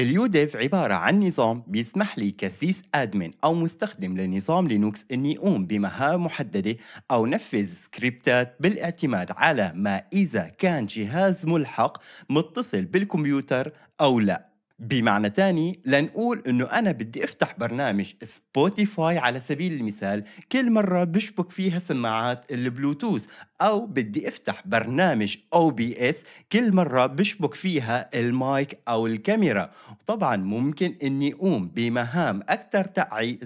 اليوديف عبارة عن نظام بيسمح لي كسيس أدمن أو مستخدم لنظام لينوكس أني أقوم بمهام محددة أو نفذ سكريبتات بالاعتماد على ما إذا كان جهاز ملحق متصل بالكمبيوتر أو لا بمعنى تاني لنقول انه انا بدي افتح برنامج سبوتيفاي على سبيل المثال كل مرة بشبك فيها سماعات البلوتوث او بدي افتح برنامج او بي اس كل مرة بشبك فيها المايك او الكاميرا طبعا ممكن اني اقوم بمهام اكثر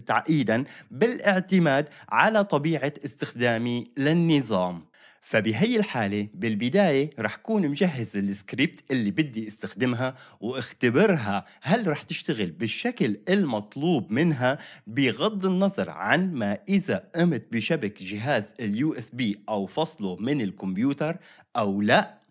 تعقيدا بالاعتماد على طبيعة استخدامي للنظام فبهي الحالة بالبداية رح كون مجهز السكريبت اللي بدي استخدمها واختبرها هل رح تشتغل بالشكل المطلوب منها بغض النظر عن ما إذا قمت بشبك جهاز اليو اس بي أو فصله من الكمبيوتر أو لا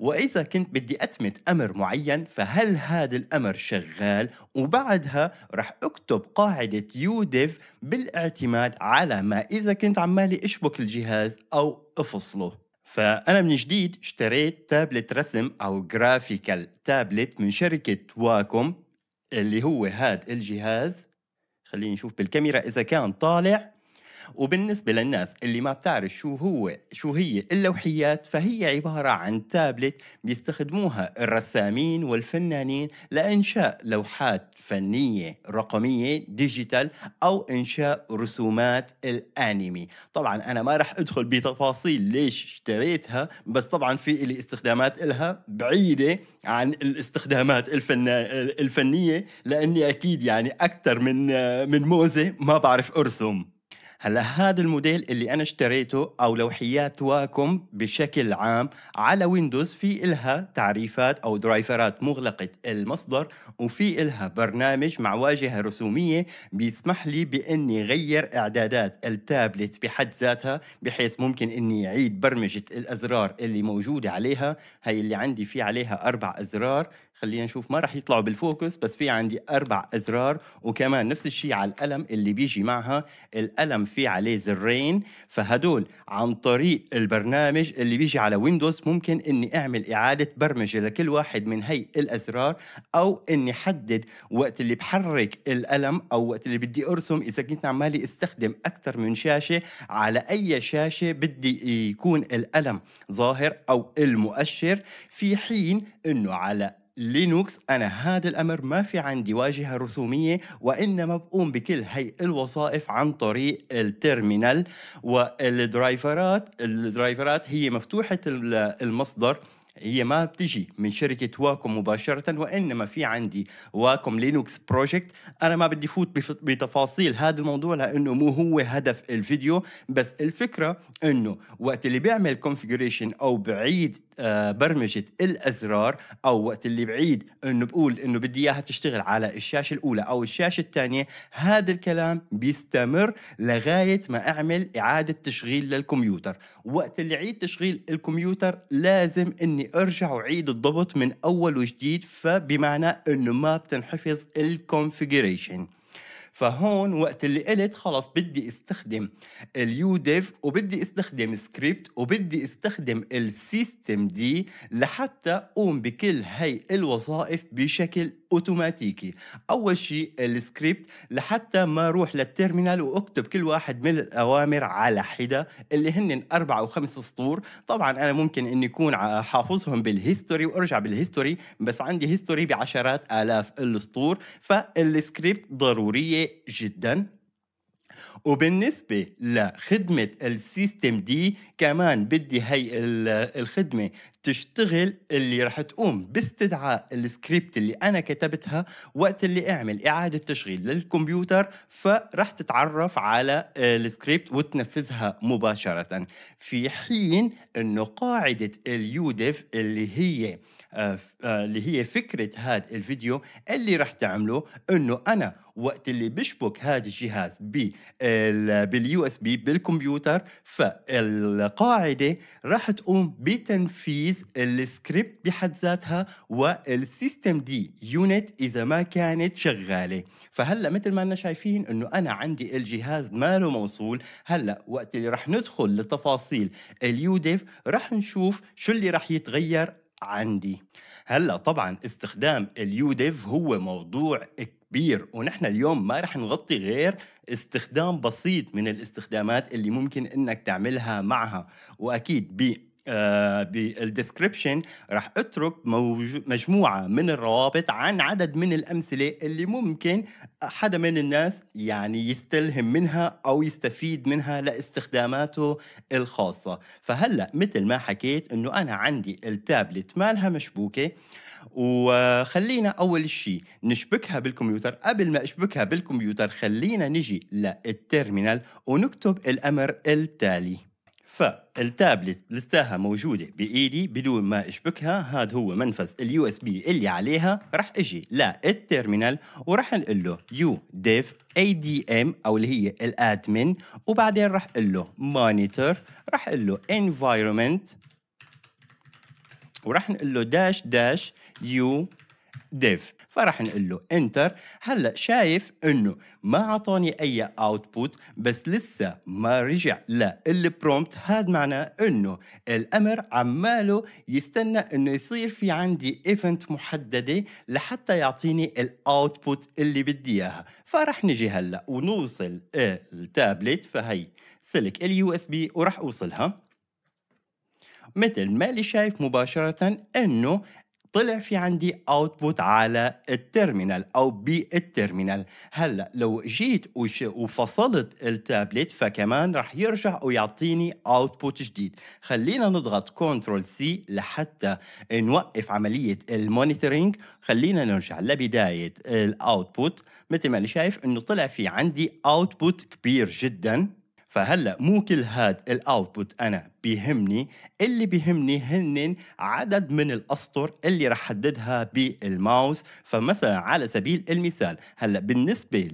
وإذا كنت بدي أتمت أمر معين فهل هذا الأمر شغال وبعدها رح أكتب قاعدة يوديف بالاعتماد على ما إذا كنت عمالي أشبك الجهاز أو أفصله فأنا من جديد اشتريت تابلت رسم أو جرافيكال تابلت من شركة واكوم اللي هو هذا الجهاز خليني نشوف بالكاميرا إذا كان طالع وبالنسبة للناس اللي ما بتعرف شو هو شو هي اللوحيات فهي عبارة عن تابلت بيستخدموها الرسامين والفنانين لإنشاء لوحات فنية رقمية ديجيتال أو إنشاء رسومات الأنمي طبعا أنا ما رح أدخل بتفاصيل ليش اشتريتها بس طبعا في لي استخدامات إلها بعيدة عن الاستخدامات الفن... الفنية لأني أكيد يعني أكثر من من موزة ما بعرف أرسم هلا هذا الموديل اللي انا اشتريته او لوحيات واكم بشكل عام على ويندوز في إلها تعريفات او درايفرات مغلقة المصدر وفي إلها برنامج مع واجهة رسومية بيسمح لي باني غير اعدادات التابلت بحد ذاتها بحيث ممكن اني اعيد برمجة الازرار اللي موجودة عليها هي اللي عندي في عليها اربع ازرار خلينا نشوف ما راح يطلعوا بالفوكس بس في عندي اربع ازرار وكمان نفس الشيء على القلم اللي بيجي معها القلم في عليه زرين فهدول عن طريق البرنامج اللي بيجي على ويندوز ممكن اني اعمل اعاده برمجه لكل واحد من هي الازرار او اني حدد وقت اللي بحرك القلم او وقت اللي بدي ارسم اذا كنت عمالي استخدم اكثر من شاشه على اي شاشه بدي يكون القلم ظاهر او المؤشر في حين انه على لينوكس أنا هذا الأمر ما في عندي واجهة رسومية وإنما بقوم بكل هي الوظائف عن طريق التيرمينال والدرايفرات الدرايفرات هي مفتوحة المصدر هي ما بتجي من شركة واكم مباشرة وإنما في عندي واكم لينوكس بروجكت أنا ما بدي فوت بتفاصيل هذا الموضوع لأنه مو هو هدف الفيديو بس الفكرة أنه وقت اللي بيعمل كونفيجريشن أو بعيد آه، برمجة الأزرار أو وقت اللي بعيد إنه بقول إنه بدي إياها تشتغل على الشاشة الأولى أو الشاشة الثانية هذا الكلام بيستمر لغاية ما أعمل إعادة تشغيل للكمبيوتر وقت اللي عيد تشغيل الكمبيوتر لازم إني أرجع وعيد الضبط من أول وجديد فبمعنى إنه ما بتنحفظ الكونفيجريشن فهون وقت اللي قلت خلص بدي استخدم ديف وبدي استخدم سكريبت وبدي استخدم السيستم دي لحتى اقوم بكل هاي الوظائف بشكل اوتوماتيكي اول شيء السكريبت لحتى ما اروح للتيرمينال واكتب كل واحد من الاوامر على حده اللي هن اربع او خمس سطور طبعا انا ممكن اني اكون حافظهم بالهيستوري وارجع بالهيستوري بس عندي هيستوري بعشرات الاف السطور فالسكريبت ضروريه جدا وبالنسبة لخدمة السيستم دي كمان بدي هي الخدمة تشتغل اللي رح تقوم باستدعاء السكريبت اللي أنا كتبتها وقت اللي أعمل إعادة تشغيل للكمبيوتر فرح تتعرف على السكريبت وتنفذها مباشرة في حين أنه قاعدة اليودف اللي هي آه، آه، اللي هي فكره هذا الفيديو اللي راح تعمله انه انا وقت اللي بشبك هذا الجهاز باليو اس بي بالكمبيوتر فالقاعده راح تقوم بتنفيذ السكريبت بحد ذاتها والسيستم دي يونت اذا ما كانت شغاله فهلا مثل ما انا شايفين انه انا عندي الجهاز ماله موصول هلا وقت اللي راح ندخل لتفاصيل اليو ديف راح نشوف شو اللي راح يتغير عندي هلا طبعا استخدام اليوديف هو موضوع كبير ونحن اليوم ما رح نغطي غير استخدام بسيط من الاستخدامات اللي ممكن انك تعملها معها واكيد آه، بالديسكربشن راح اترك مجموعه من الروابط عن عدد من الامثله اللي ممكن حدا من الناس يعني يستلهم منها او يستفيد منها لاستخداماته الخاصه فهلا مثل ما حكيت انه انا عندي التابلت مالها مشبوكه وخلينا اول شيء نشبكها بالكمبيوتر قبل ما اشبكها بالكمبيوتر خلينا نجي للتيرمينال ونكتب الامر التالي فالتابلت لستاها موجودة بإيدي بدون ما أشبكها هذا هو منفذ اليو اس بي اللي عليها رح أجي للتيرمينال ورح نقول له يو ديف اي دي ام أو اللي هي الادمن وبعدين رح أقول له مونيتور رح أقول له انفايرمنت ورح نقول له داش داش يو ديف فراح نقول له انتر هلا شايف انه ما اعطاني اي اوتبوت بس لسه ما رجع للبرومبت هذا معناه انه الامر عماله يستنى انه يصير في عندي ايفنت محدده لحتى يعطيني الاوتبوت اللي بدي اياها فراح نجي هلا ونوصل التابلت فهي سلك اليو اس بي وراح اوصلها مثل ما اللي شايف مباشرة انه طلع في عندي اوتبوت على التيرمينال او بالتيرمينال هلا لو جيت وفصلت التابلت فكمان رح يرجع ويعطيني اوتبوت جديد خلينا نضغط كنترول سي لحتى نوقف عمليه المونيتورينج خلينا نرجع لبدايه الاوتبوت مثل ما اللي شايف انه طلع في عندي اوتبوت كبير جدا فهلا مو كل هاد الاوتبوت انا بيهمني اللي بيهمني هن عدد من الاسطر اللي رح حددها بالماوس فمثلا على سبيل المثال هلا بالنسبه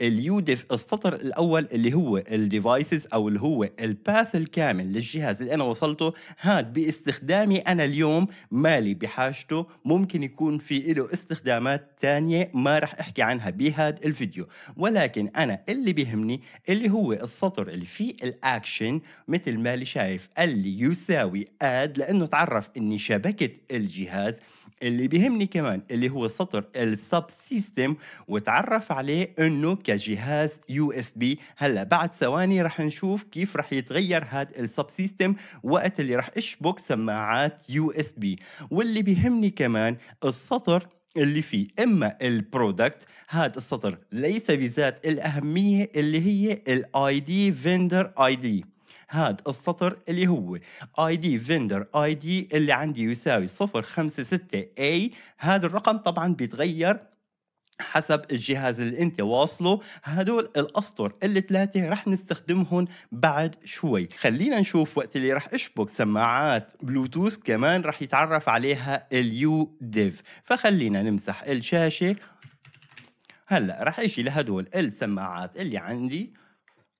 لليوديف السطر الاول اللي هو الديفايسز او اللي هو الباث الكامل للجهاز اللي انا وصلته هاد باستخدامي انا اليوم مالي بحاجته ممكن يكون في له استخدامات ثانيه ما رح احكي عنها بهاد الفيديو ولكن انا اللي بيهمني اللي هو السطر اللي فيه الاكشن مثل ما اللي شايف عارف اللي يساوي اد لانه تعرف اني شبكه الجهاز اللي بيهمني كمان اللي هو سطر السب سيستم وتعرف عليه انه كجهاز يو اس بي هلا بعد ثواني رح نشوف كيف رح يتغير هذا السب سيستم وقت اللي رح اشبك سماعات يو اس بي واللي بيهمني كمان السطر اللي فيه اما البرودكت هذا السطر ليس بذات الاهميه اللي هي الاي دي فيندر اي دي هاد السطر اللي هو اي دي فيندر اي دي اللي عندي يساوي 056 اي هذا الرقم طبعا بيتغير حسب الجهاز اللي انت واصله هدول الاسطر اللي رح نستخدمهم بعد شوي خلينا نشوف وقت اللي رح اشبك سماعات بلوتوث كمان رح يتعرف عليها اليو ديف فخلينا نمسح الشاشه هلا رح اجي لهدول السماعات اللي عندي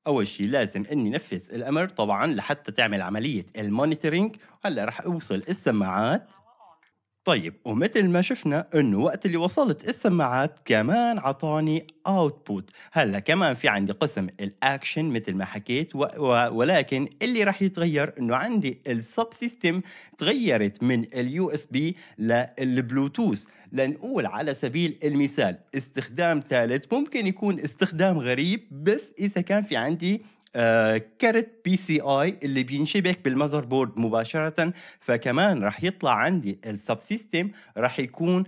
اول شيء لازم اني نفذ الامر طبعا لحتى تعمل عمليه المونيتورينج هلا رح اوصل السماعات طيب ومثل ما شفنا انه وقت اللي وصلت السماعات كمان عطاني اوتبوت هلا كمان في عندي قسم الاكشن مثل ما حكيت و... و... ولكن اللي راح يتغير انه عندي السب سيستم تغيرت من اليو اس بي للبلوتوث لنقول على سبيل المثال استخدام ثالث ممكن يكون استخدام غريب بس اذا كان في عندي آه، كرت بي سي اي اللي بينشبك بالمذر بورد مباشره فكمان رح يطلع عندي السب سيستم رح يكون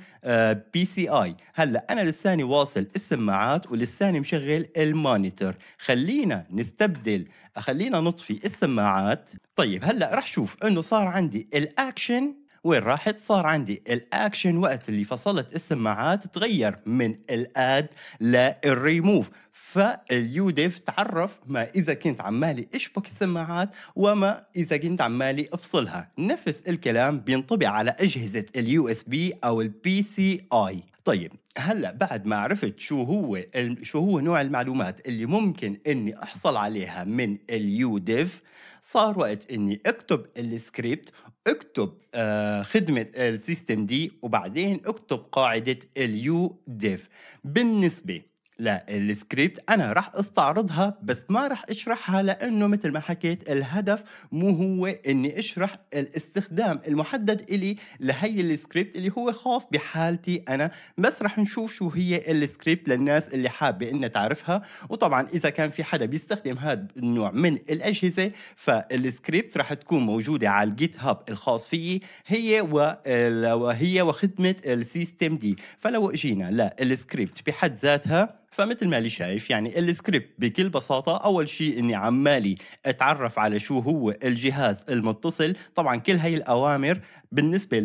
بي سي اي هلا انا لساني واصل السماعات ولساني مشغل المونيتور خلينا نستبدل خلينا نطفي السماعات طيب هلا رح شوف انه صار عندي الاكشن وين راحت صار عندي الاكشن وقت اللي فصلت السماعات تغير من الاد للريموف فاليوديف تعرف ما اذا كنت عمالي اشبك السماعات وما اذا كنت عمالي افصلها نفس الكلام بينطبق على اجهزه اليو اس بي او البي سي اي طيب هلا بعد ما عرفت شو هو شو هو نوع المعلومات اللي ممكن اني احصل عليها من اليو ديف صار وقت اني اكتب السكريبت اكتب آه، خدمة السيستم دي وبعدين اكتب قاعدة اليو ديف بالنسبة لا السكريبت انا راح استعرضها بس ما راح اشرحها لانه مثل ما حكيت الهدف مو هو اني اشرح الاستخدام المحدد الي لهي السكريبت اللي هو خاص بحالتي انا بس راح نشوف شو هي السكريبت للناس اللي حابه انها تعرفها وطبعا اذا كان في حدا بيستخدم هذا النوع من الاجهزه فالسكريبت راح تكون موجوده على الجيت هاب الخاص فيي هي وهي وخدمه السيستم دي فلو اجينا للسكريبت بحد ذاتها فمثل ما اللي شايف يعني السكريبت بكل بساطه اول شيء اني عمالي اتعرف على شو هو الجهاز المتصل طبعا كل هاي الاوامر بالنسبه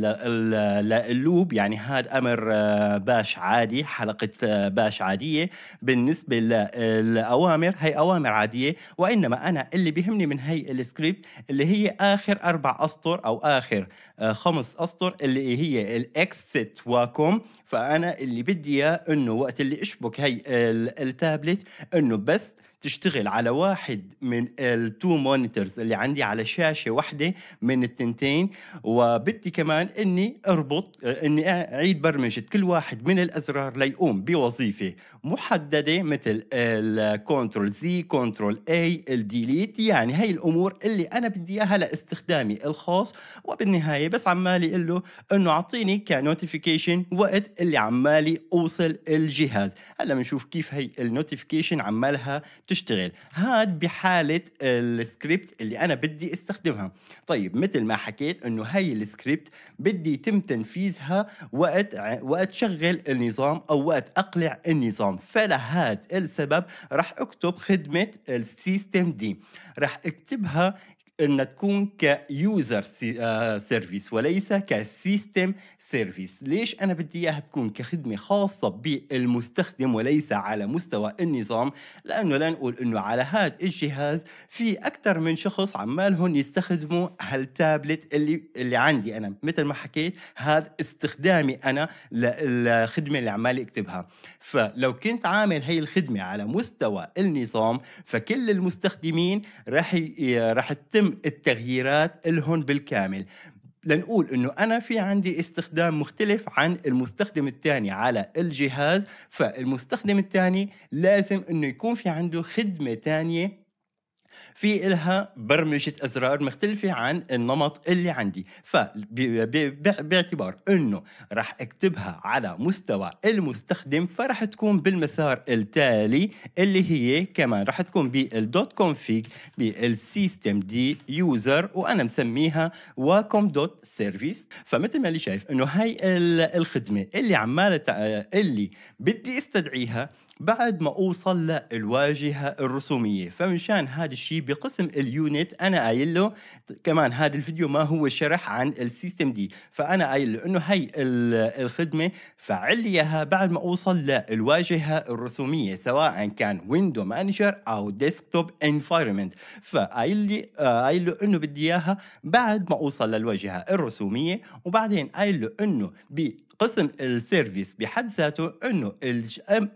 للوب يعني هذا امر آه، باش عادي حلقه آه، باش عاديه بالنسبه للاوامر هي اوامر عاديه وانما انا اللي بيهمني من هي السكريبت اللي هي اخر اربع اسطر او اخر آه، خمس اسطر اللي هي الاكسيت واكوم فانا اللي بدي اياه انه وقت اللي اشبك هي التابلت انه بس تشتغل على واحد من التو مونيتورز اللي عندي على شاشه واحده من التنتين وبدي كمان اني اربط اني اعيد برمجه كل واحد من الازرار ليقوم بوظيفه محدده مثل الكنترول زي كنترول اي الديليت يعني هي الامور اللي انا بدي اياها لاستخدامي الخاص وبالنهايه بس عمالي اقول له انه اعطيني كنوتيفيكيشن وقت اللي عمالي اوصل الجهاز هلا بنشوف كيف هي النوتيفيكيشن عمالها تشتغل هاد بحالة السكريبت اللي أنا بدي استخدمها طيب مثل ما حكيت أنه هاي السكريبت بدي يتم تنفيذها وقت وقت شغل النظام أو وقت أقلع النظام فلهاد السبب راح أكتب خدمة السيستم دي راح أكتبها ان تكون كيوزر آه، سيرفيس وليس كسيستم سيرفيس ليش انا بدي اياها تكون كخدمه خاصه بالمستخدم وليس على مستوى النظام لانه لا نقول انه على هذا الجهاز في اكثر من شخص عمالهم يستخدموا هالتابلت اللي اللي عندي انا مثل ما حكيت هذا استخدامي انا للخدمه اللي عمال اكتبها فلو كنت عامل هي الخدمه على مستوى النظام فكل المستخدمين راح راح تتم التغييرات لهم بالكامل لنقول انه انا في عندي استخدام مختلف عن المستخدم الثاني على الجهاز فالمستخدم الثاني لازم انه يكون في عنده خدمه ثانيه في إلها برمجة أزرار مختلفة عن النمط اللي عندي فباعتبار أنه راح أكتبها على مستوى المستخدم فراح تكون بالمسار التالي اللي هي كمان راح تكون بالدوت كونفيج بالسيستم دي يوزر وأنا مسميها واكم دوت سيرفيس فمثل ما اللي شايف أنه هاي الخدمة اللي عمالة اللي بدي استدعيها بعد ما اوصل للواجهه الرسوميه فمشان هذا الشيء بقسم اليونت انا قايل له كمان هذا الفيديو ما هو شرح عن السيستم دي فانا قايل له انه هي الخدمه فعل اياها بعد ما اوصل للواجهه الرسوميه سواء كان ويندو مانجر او ديسكتوب انفايرمنت فقايل لي آه، قايل له انه بدي اياها بعد ما اوصل للواجهه الرسوميه وبعدين قايل له انه ب قسم السيرفيس بحد ذاته انه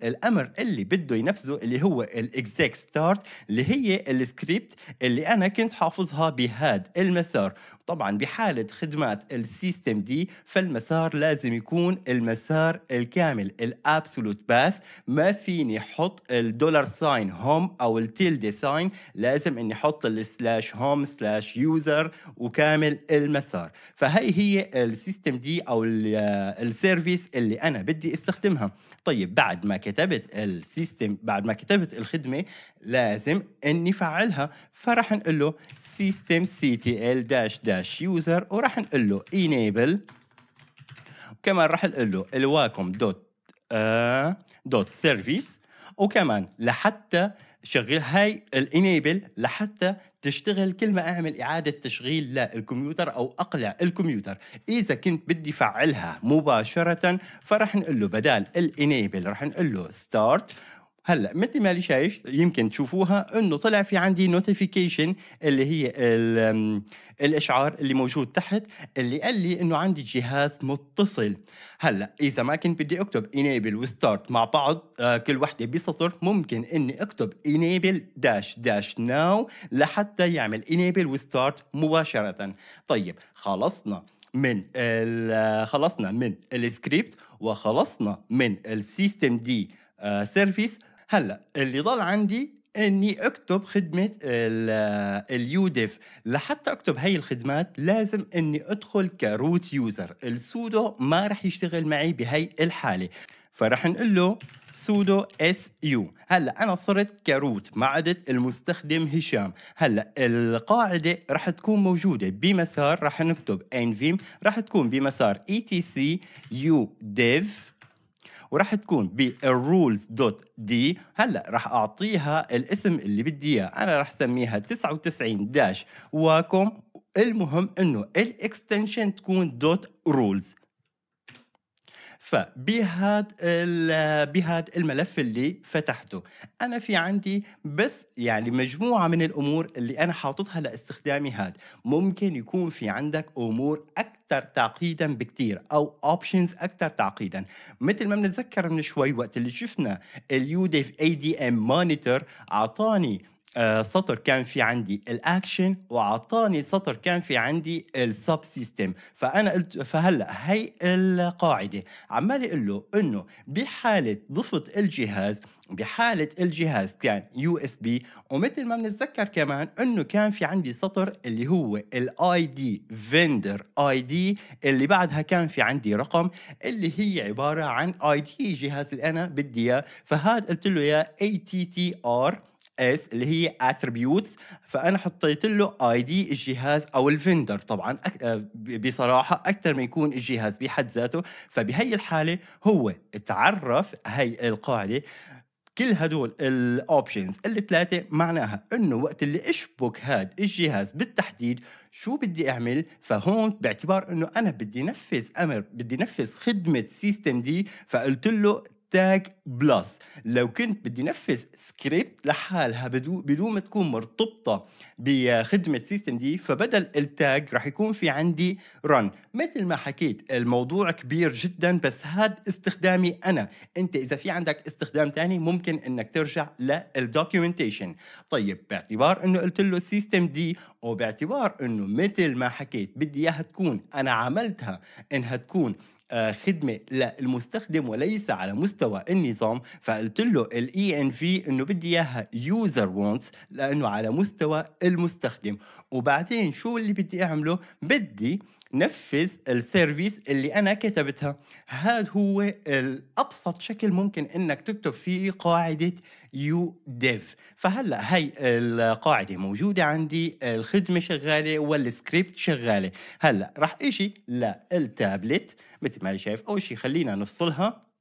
الامر اللي بده ينفذه اللي هو الاكزاك ستارت اللي هي السكريبت اللي انا كنت حافظها بهاد المسار طبعا بحالة خدمات السيستم دي فالمسار لازم يكون المسار الكامل الابسولوت باث ما فيني احط الدولار ساين هوم او دي ساين لازم اني احط السلاش هوم سلاش يوزر وكامل المسار فهي هي السيستم دي او آه، السيرفيس اللي انا بدي استخدمها طيب بعد ما كتبت السيستم بعد ما كتبت الخدمه لازم اني فعلها فرح نقول له سيستم سي تي ال داش داش داش يوزر وراح نقول له enable وكمان راح نقول له الواكم دوت آه دوت سيرفيس وكمان لحتى شغل هاي الانيبل لحتى تشتغل كل ما اعمل اعاده تشغيل للكمبيوتر او اقلع الكمبيوتر اذا كنت بدي فعلها مباشره فرح نقول له بدال الانيبل رح نقول له ستارت هلا مثل ما اللي شايف يمكن تشوفوها انه طلع في عندي نوتيفيكيشن اللي هي الاشعار اللي موجود تحت اللي قال لي انه عندي جهاز متصل هلا اذا ما كنت بدي اكتب enable وستارت مع بعض آه كل وحده بسطر ممكن اني اكتب enable داش داش ناو لحتى يعمل enable وستارت مباشره طيب خلصنا من خلصنا من السكريبت وخلصنا من السيستم دي سيرفيس هلا اللي ضل عندي اني اكتب خدمه اليو آه، ديف لحتى اكتب هاي الخدمات لازم اني ادخل كروت يوزر السودو ما رح يشتغل معي بهاي الحاله فرح نقول له سودو اس يو هلا انا صرت كروت ما عدت المستخدم هشام هلا القاعده رح تكون موجوده بمسار رح نكتب انفيم رح تكون بمسار اي تي سي يو ديف وراح تكون بالrules دوت هلا راح اعطيها الاسم اللي بدي اياه انا راح اسميها 99 داش واكم المهم انه الاكستنشن تكون دوت رولز فبهاد بهاد الملف اللي فتحته انا في عندي بس يعني مجموعه من الامور اللي انا حاططها لاستخدامي هاد ممكن يكون في عندك امور اكثر اكثر تعقيدا بكثير او اوبشنز اكثر تعقيدا مثل ما بنتذكر من شوي وقت اللي شفنا اليو ديف اي دي ام مونيتور اعطاني آه، سطر كان في عندي الاكشن واعطاني سطر كان في عندي السب سيستم فانا قلت فهلا هي القاعده عمال اقول له انه بحاله ضفت الجهاز بحاله الجهاز كان يو اس بي ومثل ما بنتذكر كمان انه كان في عندي سطر اللي هو الاي دي فيندر اي دي اللي بعدها كان في عندي رقم اللي هي عباره عن اي دي جهاز اللي انا بدي اياه فهذا قلت له يا اي تي تي ار اس اللي هي اتربيوتس فانا حطيت له اي دي الجهاز او الفندر طبعا آه، بصراحه اكثر ما يكون الجهاز بحد ذاته فبهي الحاله هو تعرف هي القاعده كل هدول الاوبشنز الثلاثه معناها انه وقت اللي اشبك هاد الجهاز بالتحديد شو بدي اعمل فهون باعتبار انه انا بدي نفذ امر بدي نفذ خدمه سيستم دي فقلت له تاج بلس لو كنت بدي نفذ سكريبت لحالها بدون ما تكون مرتبطة بخدمة سيستم دي فبدل التاج رح يكون في عندي رن مثل ما حكيت الموضوع كبير جدا بس هاد استخدامي أنا أنت إذا في عندك استخدام تاني ممكن أنك ترجع للدوكيومنتيشن طيب باعتبار أنه قلت له سيستم دي وباعتبار أنه مثل ما حكيت بدي إياها تكون أنا عملتها أنها تكون آه، خدمه للمستخدم وليس على مستوى النظام فقلت له الـ ان e في انه بدي اياها يوزر wants لانه على مستوى المستخدم وبعدين شو اللي بدي اعمله بدي نفذ السيرفيس اللي انا كتبتها هذا هو الابسط شكل ممكن انك تكتب فيه قاعده يو ديف فهلا هي القاعده موجوده عندي الخدمه شغاله والسكريبت شغاله هلا راح اجي للتابلت مثل ما شايف اول شيء خلينا نفصلها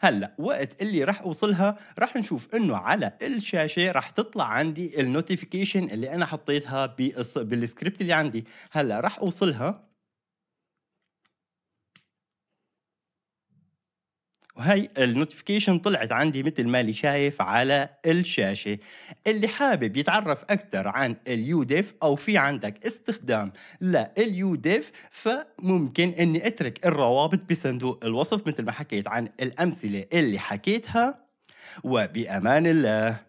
هلا وقت اللي راح اوصلها راح نشوف انه على الشاشه راح تطلع عندي النوتيفيكيشن اللي انا حطيتها بالسكريبت اللي عندي هلا راح اوصلها وهي النوتيفيكيشن طلعت عندي مثل ما اللي شايف على الشاشة اللي حابب يتعرف أكثر عن اليو ديف أو في عندك استخدام لليو ديف فممكن أني أترك الروابط بصندوق الوصف مثل ما حكيت عن الأمثلة اللي حكيتها وبأمان الله